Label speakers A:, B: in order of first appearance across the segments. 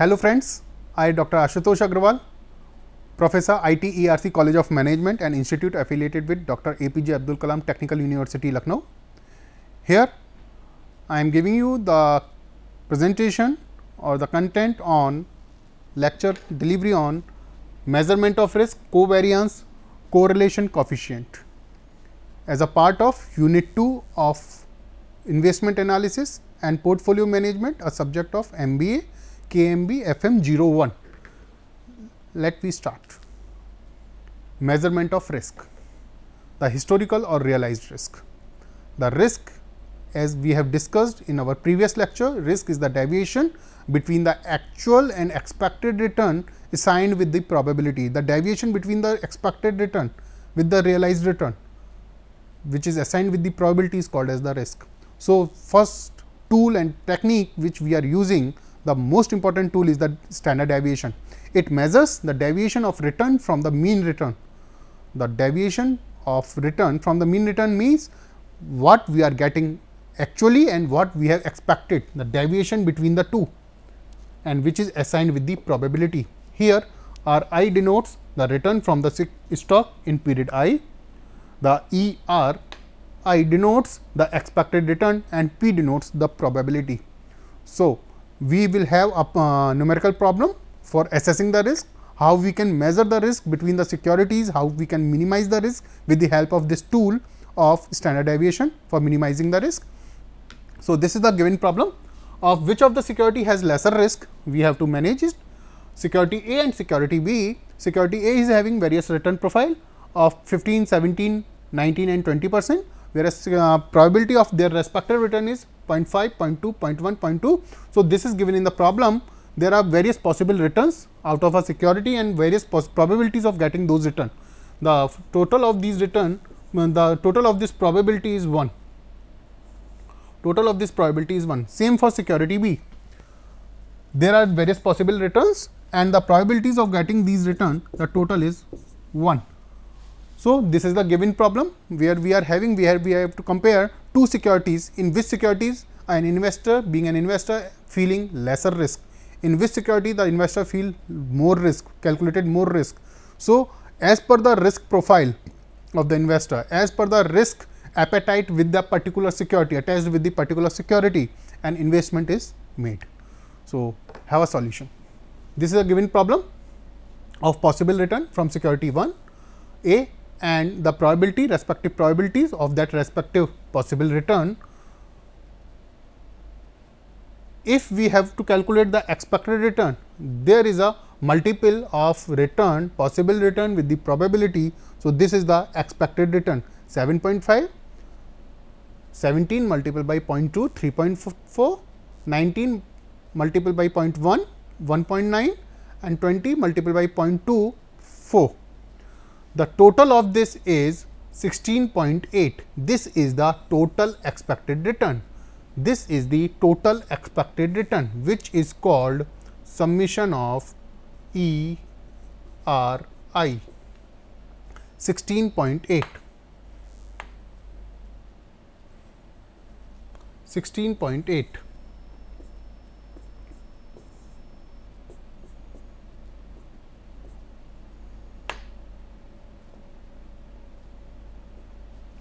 A: Hello friends, I am Dr. Ashutosh Agrawal, Professor ITERC College of Management and Institute affiliated with Dr. APJ Abdul Kalam Technical University Lucknow. Here I am giving you the presentation or the content on lecture delivery on measurement of risk, covariance, correlation coefficient as a part of unit 2 of investment analysis and portfolio management a subject of MBA KMB FM01. Let me start. Measurement of risk, the historical or realized risk. The risk as we have discussed in our previous lecture, risk is the deviation between the actual and expected return assigned with the probability. The deviation between the expected return with the realized return which is assigned with the probability is called as the risk. So, first tool and technique which we are using the most important tool is the standard deviation. It measures the deviation of return from the mean return. The deviation of return from the mean return means what we are getting actually and what we have expected the deviation between the two and which is assigned with the probability. Here R i denotes the return from the stock in period i, the E R i denotes the expected return and P denotes the probability. So, we will have a uh, numerical problem for assessing the risk, how we can measure the risk between the securities, how we can minimize the risk with the help of this tool of standard deviation for minimizing the risk. So, this is the given problem of which of the security has lesser risk we have to manage it security A and security B. Security A is having various return profile of 15, 17, 19 and 20 percent whereas uh, probability of their respective return is 0.5, 0.2, 0.1, 0.2. So, this is given in the problem. There are various possible returns out of a security and various probabilities of getting those return. The total of these return, mm, the total of this probability is 1. Total of this probability is 1. Same for security B. There are various possible returns and the probabilities of getting these return, the total is 1. So, this is the given problem where we are having we have we have to compare two securities in which securities an investor being an investor feeling lesser risk in which security the investor feel more risk calculated more risk so as per the risk profile of the investor as per the risk appetite with the particular security attached with the particular security an investment is made so have a solution this is a given problem of possible return from security 1 a and the probability respective probabilities of that respective possible return. If we have to calculate the expected return, there is a multiple of return possible return with the probability. So, this is the expected return 7.5, 17 multiplied by 0.2, 3.4, 19 multiplied by 0.1, 1.9 and 20 multiplied by 0.2, 4. The total of this is 16.8. This is the total expected return. This is the total expected return which is called summation of E R I 16.8. 16.8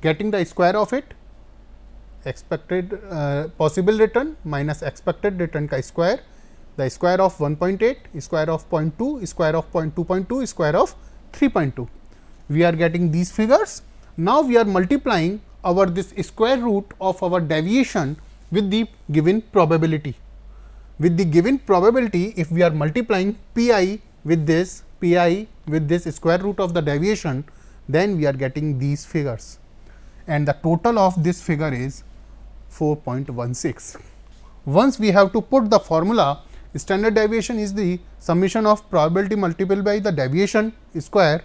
A: getting the square of it expected uh, possible return minus expected return ka square the square of 1.8 square of 0.2 square of 0.2.2 square of 3.2 we are getting these figures now we are multiplying our this square root of our deviation with the given probability with the given probability if we are multiplying pi with this pi with this square root of the deviation then we are getting these figures and the total of this figure is 4.16. Once we have to put the formula, standard deviation is the summation of probability multiplied by the deviation square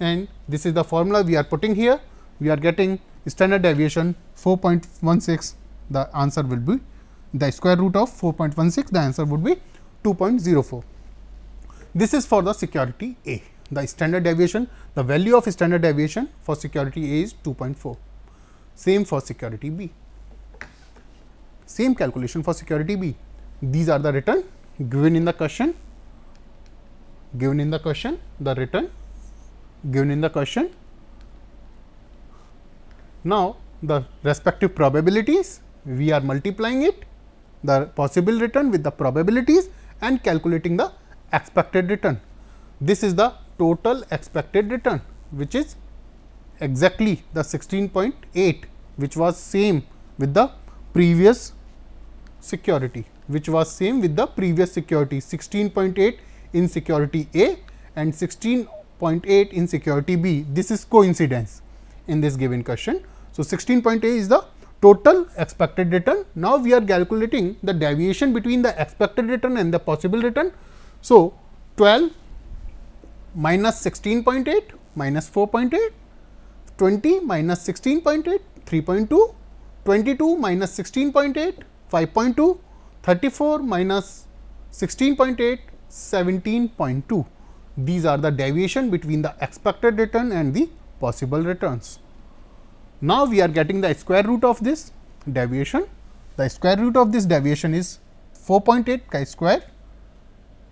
A: and this is the formula we are putting here. We are getting standard deviation 4.16, the answer will be the square root of 4.16, the answer would be 2.04. This is for the security A, the standard deviation, the value of standard deviation for security A is 2.4. Same for security B. Same calculation for security B. These are the return given in the question, given in the question, the return given in the question. Now, the respective probabilities, we are multiplying it, the possible return with the probabilities and calculating the expected return. This is the total expected return, which is exactly the 16.8 which was same with the previous security which was same with the previous security 16.8 in security A and 16.8 in security B. This is coincidence in this given question. So, 16.8 is the total expected return. Now, we are calculating the deviation between the expected return and the possible return. So, 12 minus 16.8 minus 4.8 20 minus 16.8, 3.2, 22 minus 16.8, 5.2, 34 minus 16.8, 17.2. These are the deviation between the expected return and the possible returns. Now, we are getting the square root of this deviation. The square root of this deviation is 4.8 chi square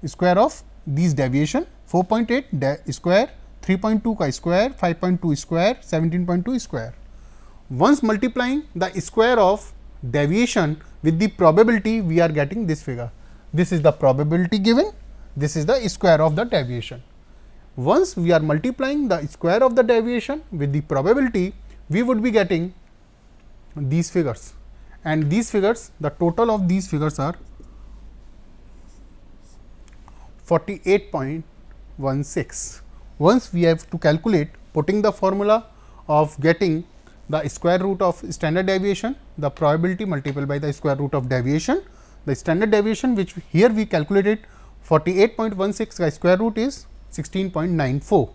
A: square of these deviation 4.8 de square 3.2 chi square, 5.2 square, 17.2 square. Once multiplying the square of deviation with the probability, we are getting this figure. This is the probability given, this is the square of the deviation. Once we are multiplying the square of the deviation with the probability, we would be getting these figures and these figures, the total of these figures are 48.16. Once we have to calculate putting the formula of getting the square root of standard deviation, the probability multiplied by the square root of deviation. The standard deviation which here we calculated 48.16 the square root is 16.94.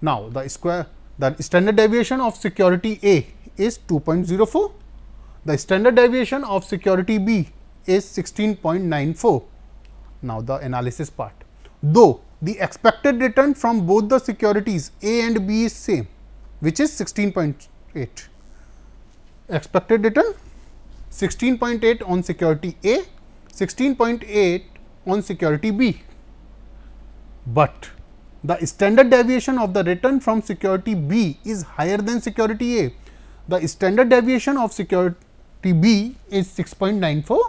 A: Now, the square the standard deviation of security A is 2.04, the standard deviation of security B is 16.94. Now, the analysis part though the expected return from both the securities A and B is same which is 16.8. Expected return 16.8 on security A, 16.8 on security B, but the standard deviation of the return from security B is higher than security A. The standard deviation of security B is 6.94,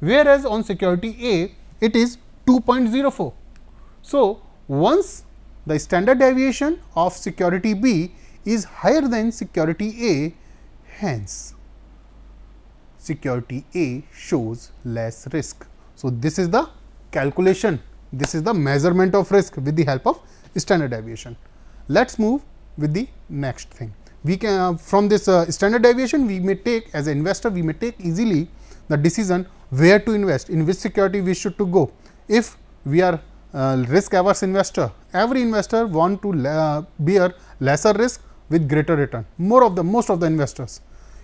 A: whereas on security A it is 2.04. So, once the standard deviation of security B is higher than security A, hence security A shows less risk. So, this is the calculation, this is the measurement of risk with the help of standard deviation. Let us move with the next thing. We can uh, from this uh, standard deviation we may take as an investor we may take easily the decision where to invest, in which security we should to go. If we are uh, risk averse investor. Every investor want to uh, bear lesser risk with greater return. More of the most of the investors.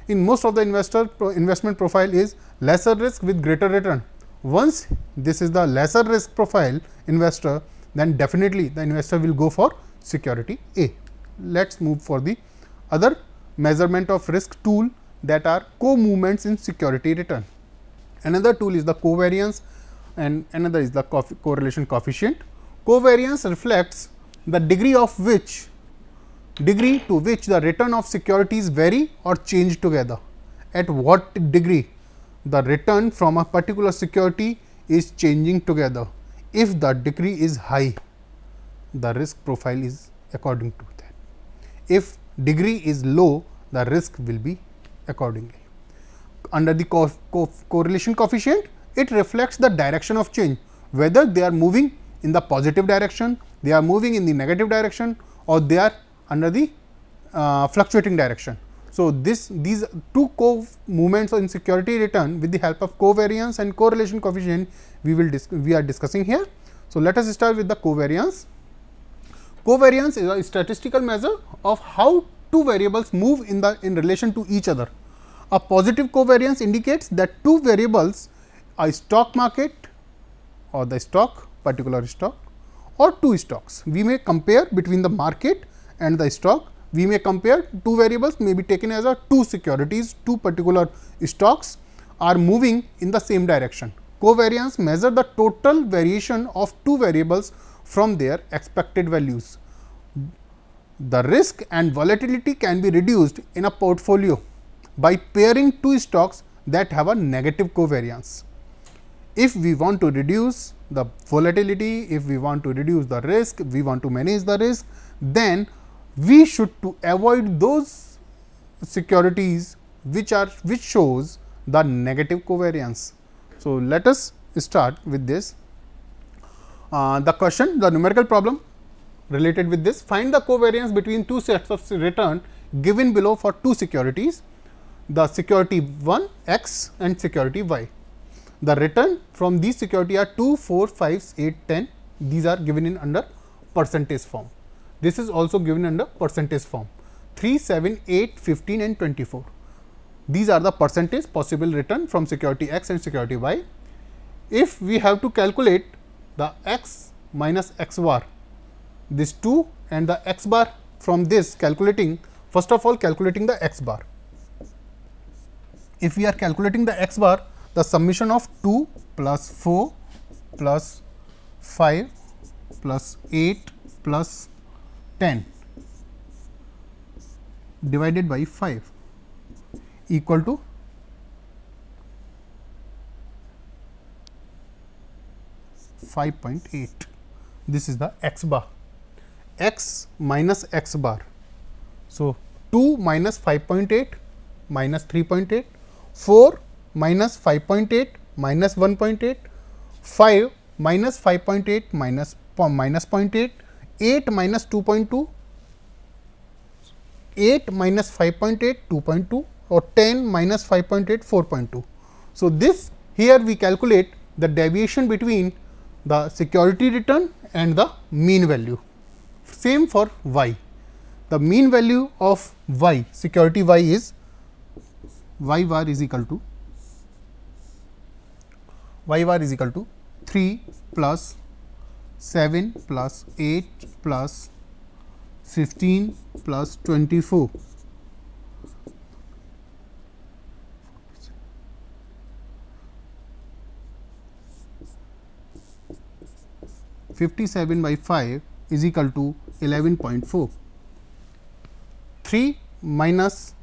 A: In most of the investor pro investment profile is lesser risk with greater return. Once this is the lesser risk profile investor, then definitely the investor will go for security A. Let us move for the other measurement of risk tool that are co-movements in security return. Another tool is the covariance and another is the co correlation coefficient. Covariance reflects the degree of which degree to which the return of securities vary or change together. At what degree the return from a particular security is changing together. If the degree is high, the risk profile is according to that. If degree is low, the risk will be accordingly. Under the co co correlation coefficient, it reflects the direction of change, whether they are moving in the positive direction, they are moving in the negative direction or they are under the uh, fluctuating direction. So, this these two co movements in security return with the help of covariance and correlation coefficient we will we are discussing here. So, let us start with the covariance. Covariance is a statistical measure of how two variables move in the in relation to each other. A positive covariance indicates that two variables a stock market or the stock particular stock or two stocks. We may compare between the market and the stock. We may compare two variables may be taken as a two securities, two particular stocks are moving in the same direction. Covariance measure the total variation of two variables from their expected values. The risk and volatility can be reduced in a portfolio by pairing two stocks that have a negative covariance if we want to reduce the volatility, if we want to reduce the risk, we want to manage the risk, then we should to avoid those securities which are which shows the negative covariance. So, let us start with this. Uh, the question, the numerical problem related with this, find the covariance between two sets of return given below for two securities, the security 1 x and security y. The return from these security are 2, 4, 5, 8, 10. These are given in under percentage form. This is also given under percentage form 3, 7, 8, 15 and 24. These are the percentage possible return from security x and security y. If we have to calculate the x minus x bar, this 2 and the x bar from this calculating, first of all calculating the x bar. If we are calculating the x bar, the summation of 2 plus 4 plus 5 plus 8 plus 10 divided by 5 equal to Five point eight. This is the x bar, x minus x bar. So, 2 minus 5.8 minus 3.8, minus 5.8 minus 1.8, 5 minus 5.8 minus minus 0.8, 8 minus 2.2, 8 minus 5.8 2.2 or 10 minus 5.8 4.2. So, this here we calculate the deviation between the security return and the mean value. Same for y. The mean value of y security y is y bar is equal to y bar is equal to 3 plus 7 plus 8 plus 15 plus 24. Fifty-seven by five is equal to eleven point four. Three minus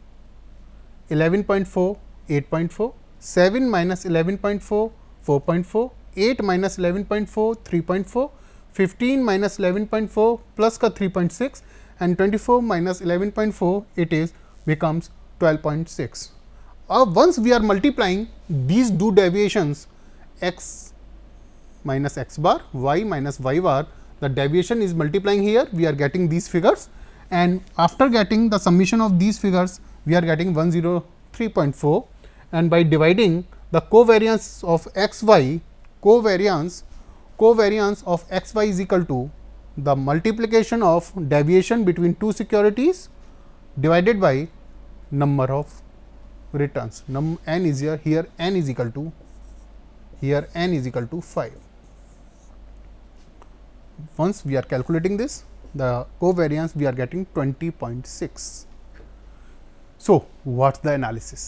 A: eleven point four, eight point four. Seven minus eleven point four 4.4, 8 minus 11.4, 3.4, 15 minus 11.4 plus ka 3.6 and 24 minus 11.4 it is becomes 12.6. Uh, once we are multiplying these two deviations x minus x bar, y minus y bar, the deviation is multiplying here, we are getting these figures and after getting the summation of these figures, we are getting 103.4 and by dividing the covariance of x y covariance covariance of x y is equal to the multiplication of deviation between two securities divided by number of returns num n is here here n is equal to here n is equal to 5 once we are calculating this the covariance we are getting 20.6 so what's the analysis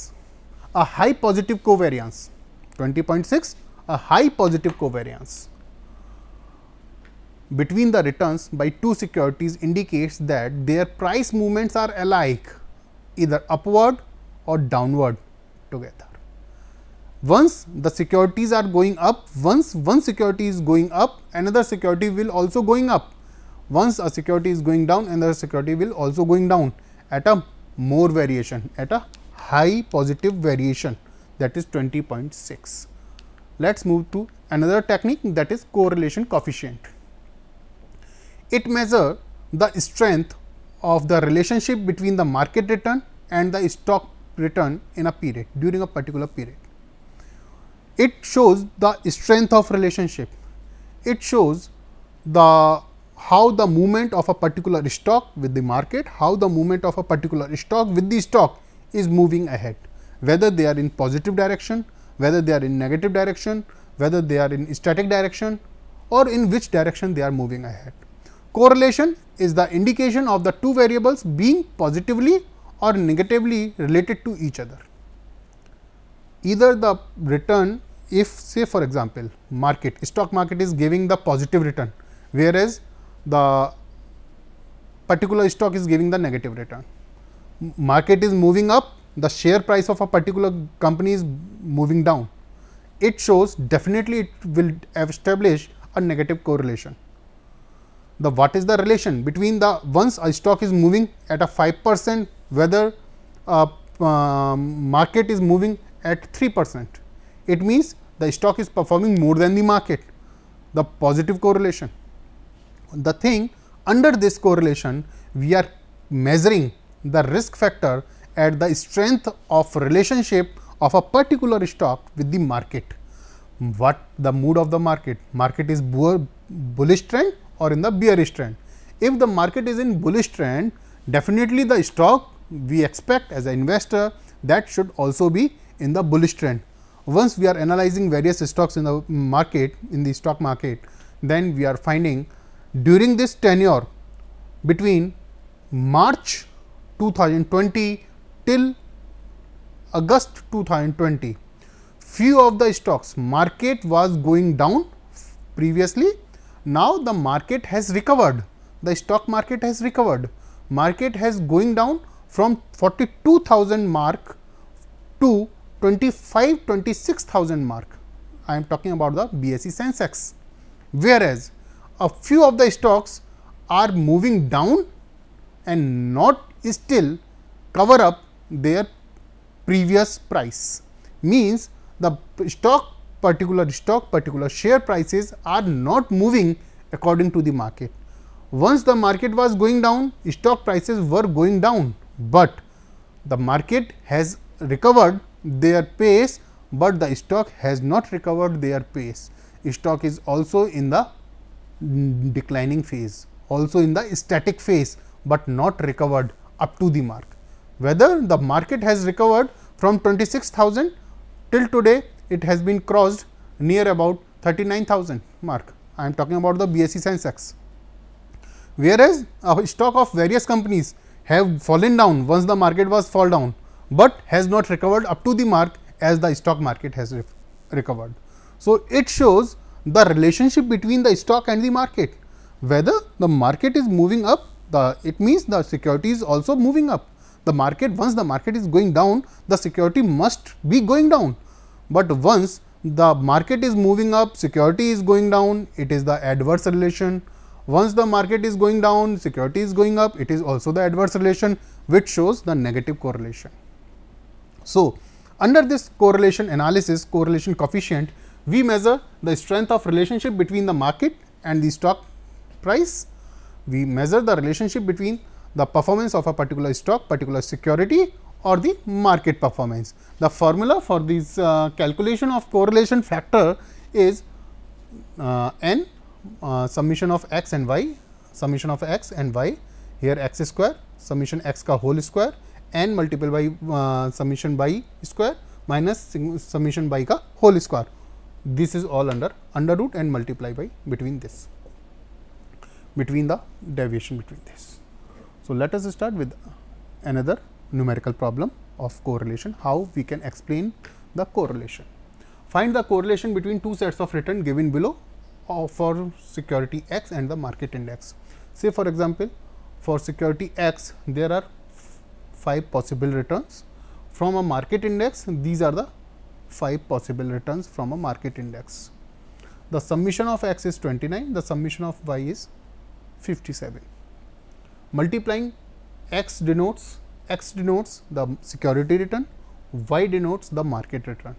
A: a high positive covariance 20.6 a high positive covariance between the returns by two securities indicates that their price movements are alike either upward or downward together. Once the securities are going up, once one security is going up, another security will also going up. Once a security is going down, another security will also going down at a more variation, at a high positive variation that is 20.6. Let us move to another technique that is correlation coefficient. It measures the strength of the relationship between the market return and the stock return in a period during a particular period. It shows the strength of relationship. It shows the how the movement of a particular stock with the market, how the movement of a particular stock with the stock is moving ahead whether they are in positive direction, whether they are in negative direction, whether they are in static direction or in which direction they are moving ahead. Correlation is the indication of the two variables being positively or negatively related to each other. Either the return if say for example, market stock market is giving the positive return whereas, the particular stock is giving the negative return market is moving up, the share price of a particular company is moving down. It shows definitely it will establish a negative correlation. The what is the relation between the once a stock is moving at a 5 percent whether a uh, um, market is moving at 3 percent. It means the stock is performing more than the market, the positive correlation. The thing under this correlation we are measuring the risk factor at the strength of relationship of a particular stock with the market. What the mood of the market? Market is bull, bullish trend or in the bearish trend. If the market is in bullish trend, definitely the stock we expect as an investor that should also be in the bullish trend. Once we are analyzing various stocks in the market, in the stock market, then we are finding during this tenure between March 2020 till August 2020. Few of the stocks market was going down previously. Now, the market has recovered. The stock market has recovered. Market has going down from 42,000 mark to 25 26,000 mark. I am talking about the BSE Sensex. Whereas, a few of the stocks are moving down and not still cover up their previous price. Means the stock particular stock particular share prices are not moving according to the market. Once the market was going down stock prices were going down, but the market has recovered their pace, but the stock has not recovered their pace. Stock is also in the declining phase, also in the static phase, but not recovered up to the mark. Whether the market has recovered from 26,000 till today it has been crossed near about 39,000 mark. I am talking about the BSE Sensex. Whereas, a stock of various companies have fallen down once the market was fall down, but has not recovered up to the mark as the stock market has recovered. So, it shows the relationship between the stock and the market, whether the market is moving up the it means the security is also moving up. The market once the market is going down, the security must be going down. But once the market is moving up, security is going down, it is the adverse relation. Once the market is going down, security is going up, it is also the adverse relation which shows the negative correlation. So, under this correlation analysis, correlation coefficient, we measure the strength of relationship between the market and the stock price we measure the relationship between the performance of a particular stock, particular security or the market performance. The formula for this uh, calculation of correlation factor is uh, n uh, summation of x and y, summation of x and y, here x square, summation x ka whole square, n multiple by uh, summation by square minus summation by ka whole square. This is all under under root and multiply by between this between the deviation between this. So, let us start with another numerical problem of correlation, how we can explain the correlation. Find the correlation between two sets of return given below uh, for security x and the market index. Say for example, for security x there are 5 possible returns from a market index these are the 5 possible returns from a market index. The summation of x is 29, the summation of y is 57. Multiplying x denotes x denotes the security return, y denotes the market return.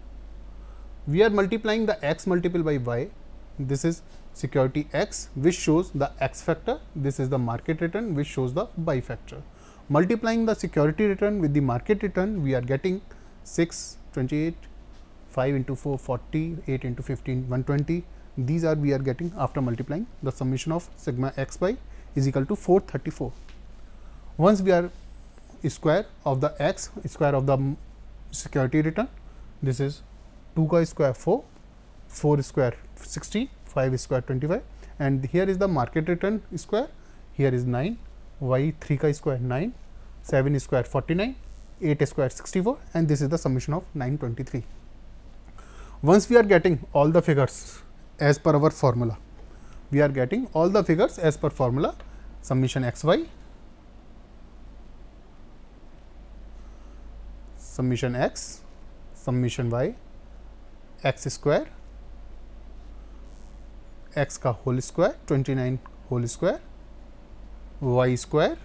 A: We are multiplying the x multiple by y. This is security x which shows the x factor. This is the market return which shows the y factor. Multiplying the security return with the market return, we are getting 6, 28, 5 into 4, 40, 8 into 15, 120. These are we are getting after multiplying the summation of sigma x y is equal to 434. Once we are square of the x square of the security return this is 2 ka square 4 4 square 60 5 square 25 and here is the market return square here is 9 y 3 ka square 9 7 square 49 8 square 64 and this is the summation of 923 once we are getting all the figures as per our formula. We are getting all the figures as per formula summation x y, summation x, summation y, x square, x ka whole square 29 whole square, y square,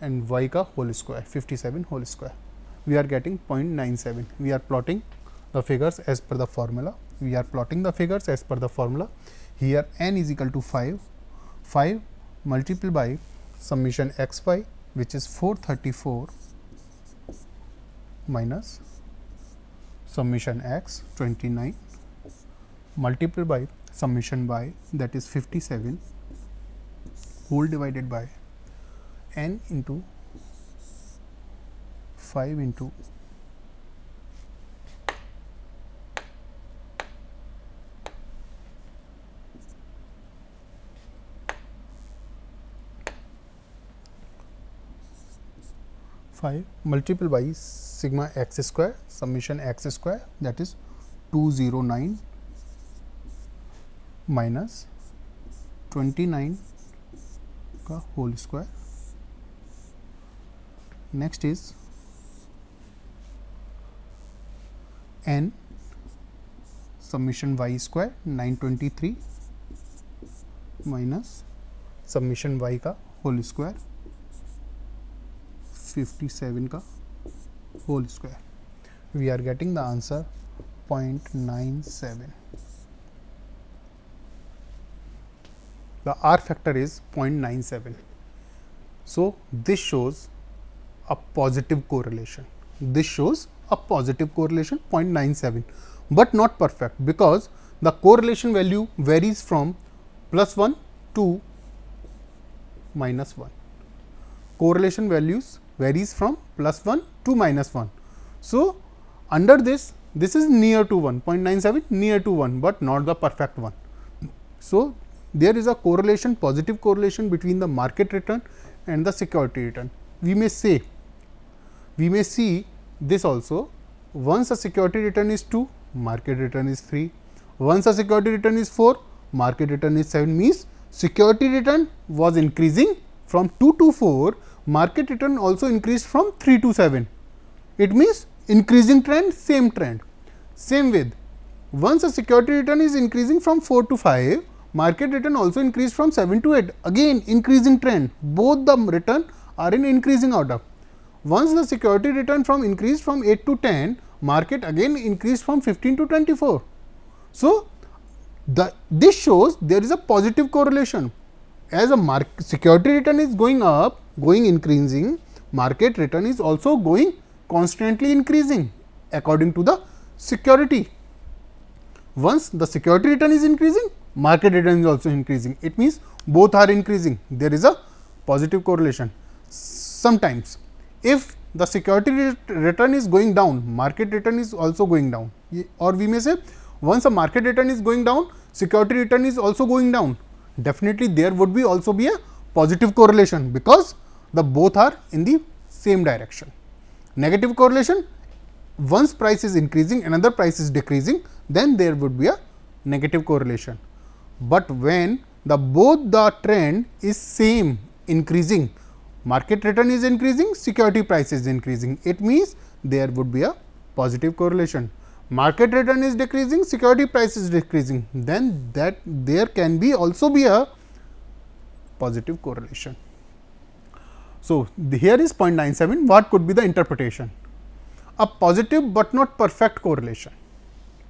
A: and y ka whole square 57 whole square. we are getting 0.97 we are plotting the figures as per the formula we are plotting the figures as per the formula. Here n is equal to 5, 5 multiplied by summation x y which is 434 minus summation x 29 multiplied by summation y that is 57 whole divided by n into 5 into five multiple by sigma X square summation X square that is two zero nine minus twenty nine का whole square next is N summation Y square nine twenty three minus summation Y का whole square 57 का whole square we are getting the answer 0.97 the r factor is 0.97 so this shows a positive correlation this shows a positive correlation 0.97 but not perfect because the correlation value varies from plus 1 to minus 1 correlation values varies from plus 1 to minus 1. So, under this this is near to 1 0.97 near to 1, but not the perfect one. So, there is a correlation positive correlation between the market return and the security return. We may say we may see this also once a security return is 2 market return is 3 once a security return is 4 market return is 7 means security return was increasing from 2 to 4 market return also increased from 3 to 7. It means increasing trend, same trend. Same with once a security return is increasing from 4 to 5, market return also increased from 7 to 8, again increasing trend, both the return are in increasing order. Once the security return from increased from 8 to 10, market again increased from 15 to 24. So, the, this shows there is a positive correlation as a market security return is going up, going increasing, market return is also going constantly increasing according to the security. Once the security return is increasing, market return is also increasing. It means both are increasing. There is a positive correlation. Sometimes, if the security return is going down, market return is also going down or we may say once a market return is going down, security return is also going down definitely there would be also be a positive correlation because the both are in the same direction. Negative correlation once price is increasing another price is decreasing then there would be a negative correlation. But when the both the trend is same increasing market return is increasing security price is increasing it means there would be a positive correlation market return is decreasing, security price is decreasing, then that there can be also be a positive correlation. So, here is 0.97, what could be the interpretation? A positive but not perfect correlation,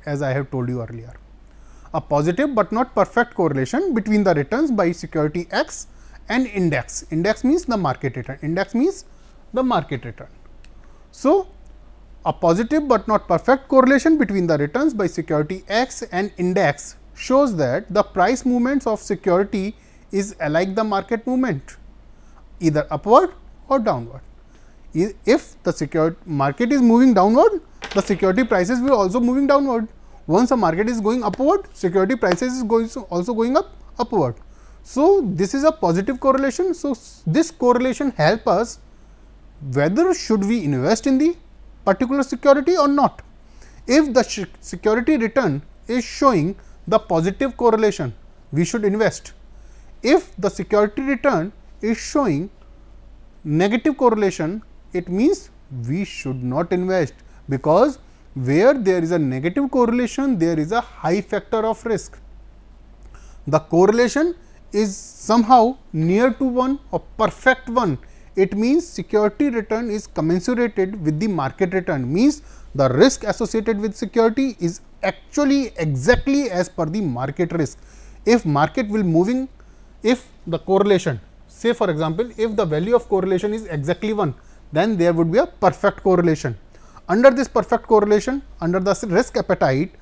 A: as I have told you earlier. A positive but not perfect correlation between the returns by security X and index. Index means the market return, index means the market return. So, a positive but not perfect correlation between the returns by security X and index shows that the price movements of security is alike the market movement either upward or downward. If the security market is moving downward, the security prices will also moving downward. Once the market is going upward, security prices is going also going up upward. So, this is a positive correlation. So, this correlation help us whether should we invest in the particular security or not. If the security return is showing the positive correlation, we should invest. If the security return is showing negative correlation, it means we should not invest because where there is a negative correlation, there is a high factor of risk. The correlation is somehow near to one or perfect one it means security return is commensurated with the market return means the risk associated with security is actually exactly as per the market risk. If market will moving if the correlation say for example, if the value of correlation is exactly 1 then there would be a perfect correlation. Under this perfect correlation under the risk appetite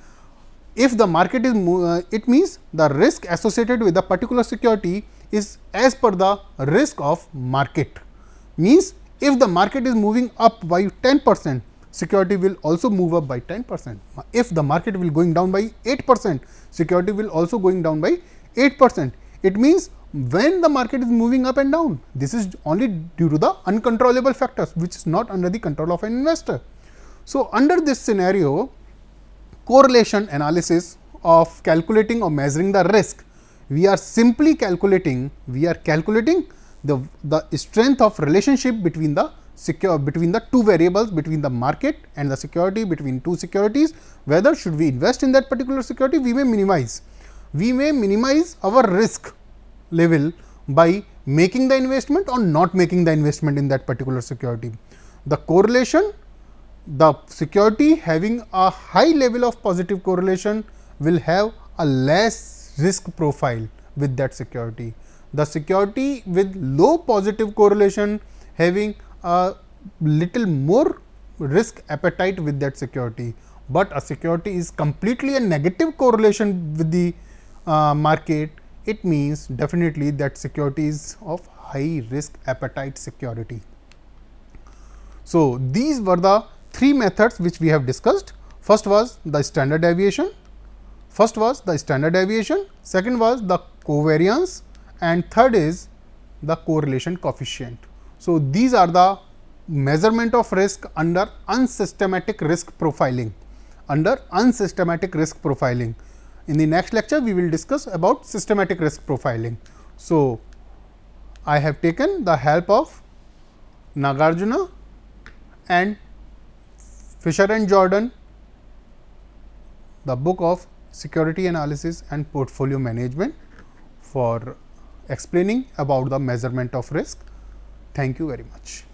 A: if the market is uh, it means the risk associated with a particular security is as per the risk of market means if the market is moving up by 10 percent security will also move up by 10 percent. If the market will going down by 8 percent security will also going down by 8 percent. It means when the market is moving up and down this is only due to the uncontrollable factors which is not under the control of an investor. So, under this scenario correlation analysis of calculating or measuring the risk we are simply calculating we are calculating the, the strength of relationship between the secure between the two variables between the market and the security between two securities whether should we invest in that particular security we may minimize we may minimize our risk level by making the investment or not making the investment in that particular security the correlation the security having a high level of positive correlation will have a less risk profile with that security the security with low positive correlation having a little more risk appetite with that security, but a security is completely a negative correlation with the uh, market, it means definitely that security is of high risk appetite security. So, these were the three methods which we have discussed. First was the standard deviation, first was the standard deviation, second was the covariance, and third is the correlation coefficient. So, these are the measurement of risk under unsystematic risk profiling under unsystematic risk profiling. In the next lecture, we will discuss about systematic risk profiling. So, I have taken the help of Nagarjuna and Fisher and Jordan, the book of security analysis and portfolio management for explaining about the measurement of risk. Thank you very much.